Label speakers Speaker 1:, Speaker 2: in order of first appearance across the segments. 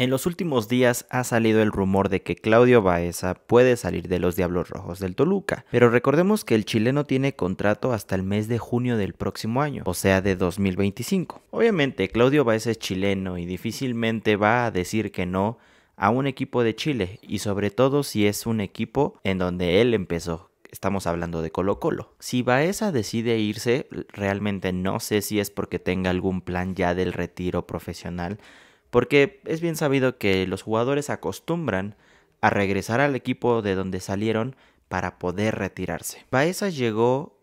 Speaker 1: En los últimos días ha salido el rumor de que Claudio Baeza puede salir de los Diablos Rojos del Toluca, pero recordemos que el chileno tiene contrato hasta el mes de junio del próximo año, o sea de 2025. Obviamente Claudio Baeza es chileno y difícilmente va a decir que no a un equipo de Chile y sobre todo si es un equipo en donde él empezó, estamos hablando de Colo Colo. Si Baeza decide irse, realmente no sé si es porque tenga algún plan ya del retiro profesional porque es bien sabido que los jugadores acostumbran a regresar al equipo de donde salieron para poder retirarse. Baeza llegó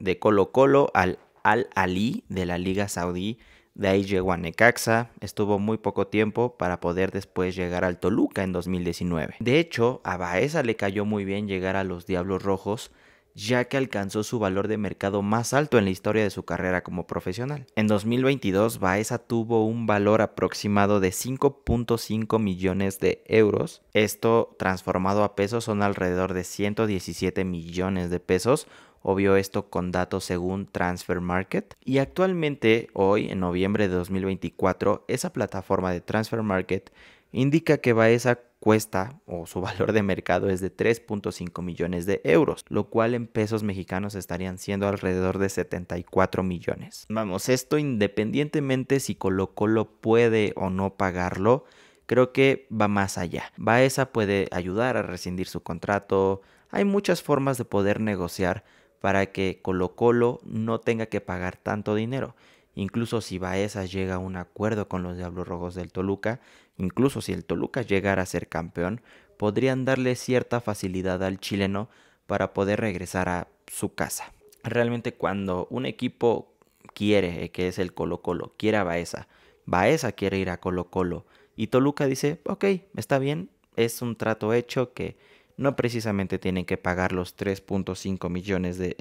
Speaker 1: de Colo Colo al Al Ali de la Liga Saudí, de ahí llegó a Necaxa, estuvo muy poco tiempo para poder después llegar al Toluca en 2019. De hecho, a Baeza le cayó muy bien llegar a los Diablos Rojos, ya que alcanzó su valor de mercado más alto en la historia de su carrera como profesional. En 2022, Baeza tuvo un valor aproximado de 5.5 millones de euros. Esto transformado a pesos son alrededor de 117 millones de pesos, Obvio esto con datos según Transfer Market. Y actualmente, hoy, en noviembre de 2024, esa plataforma de Transfer Market indica que Baeza cuesta o su valor de mercado es de 3.5 millones de euros, lo cual en pesos mexicanos estarían siendo alrededor de 74 millones. Vamos, esto independientemente si Colo Colo puede o no pagarlo, creo que va más allá. Baeza puede ayudar a rescindir su contrato, hay muchas formas de poder negociar para que Colo Colo no tenga que pagar tanto dinero incluso si Baeza llega a un acuerdo con los Diablos Rojos del Toluca, incluso si el Toluca llegara a ser campeón, podrían darle cierta facilidad al chileno para poder regresar a su casa. Realmente cuando un equipo quiere, que es el Colo Colo, quiere a Baeza, Baeza quiere ir a Colo Colo y Toluca dice, ok, está bien, es un trato hecho que no precisamente tienen que pagar los 3.5 millones de,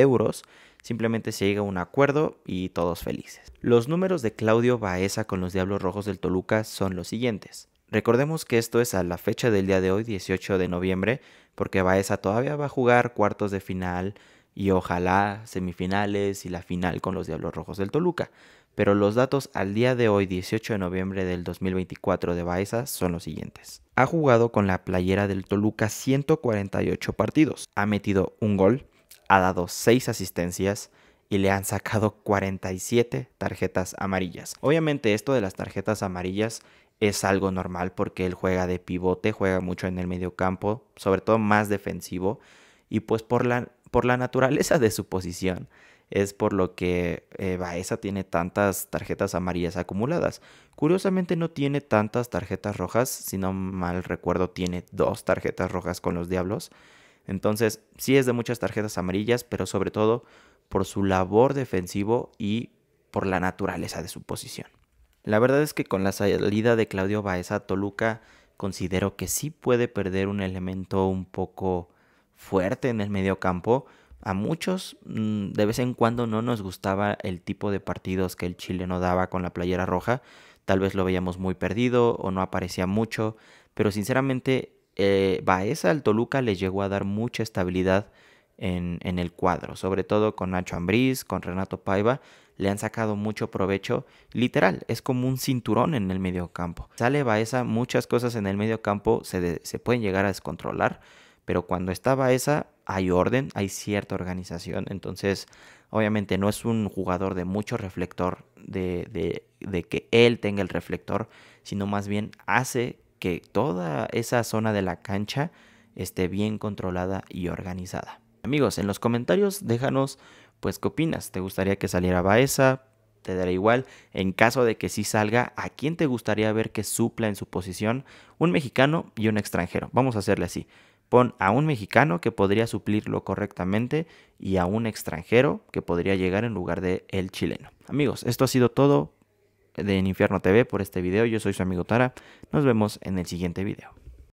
Speaker 1: euros, simplemente se llega a un acuerdo y todos felices. Los números de Claudio Baeza con los Diablos Rojos del Toluca son los siguientes. Recordemos que esto es a la fecha del día de hoy, 18 de noviembre, porque Baeza todavía va a jugar cuartos de final, y ojalá semifinales y la final con los Diablos Rojos del Toluca. Pero los datos al día de hoy, 18 de noviembre del 2024 de Baeza, son los siguientes. Ha jugado con la playera del Toluca 148 partidos, ha metido un gol, ha dado 6 asistencias, y le han sacado 47 tarjetas amarillas. Obviamente esto de las tarjetas amarillas es algo normal porque él juega de pivote, juega mucho en el medio campo, sobre todo más defensivo y pues por la por la naturaleza de su posición. Es por lo que eh, Baeza tiene tantas tarjetas amarillas acumuladas. Curiosamente no tiene tantas tarjetas rojas, si no mal recuerdo tiene dos tarjetas rojas con los Diablos. Entonces sí es de muchas tarjetas amarillas, pero sobre todo por su labor defensivo y por la naturaleza de su posición. La verdad es que con la salida de Claudio Baeza Toluca considero que sí puede perder un elemento un poco fuerte en el mediocampo. A muchos mm, de vez en cuando no nos gustaba el tipo de partidos que el chileno daba con la playera roja. Tal vez lo veíamos muy perdido o no aparecía mucho, pero sinceramente eh, Baeza al Toluca le llegó a dar mucha estabilidad en, el cuadro, sobre todo con Nacho Ambriz, con Renato Paiva, le han sacado mucho provecho. Literal, es como un cinturón en el medio campo. Sale Baeza, muchas cosas en el medio campo se, se pueden llegar a descontrolar. Pero cuando estaba esa, hay orden, hay cierta organización. Entonces, obviamente no es un jugador de mucho reflector, de, que él tenga el reflector, sino más bien hace que toda esa zona de la cancha esté bien controlada y organizada. Amigos, en los comentarios déjanos pues qué opinas. ¿Te gustaría que saliera Baeza? te dará igual. En caso de que sí salga, ¿a quién te gustaría ver que supla en su posición? Un mexicano y un extranjero. Vamos a hacerle así. Pon a un mexicano que podría suplirlo correctamente y a un extranjero que podría llegar en lugar de el chileno. Amigos, esto ha sido todo de En Infierno TV por este video. Yo soy su amigo Tara. Nos vemos en el siguiente video.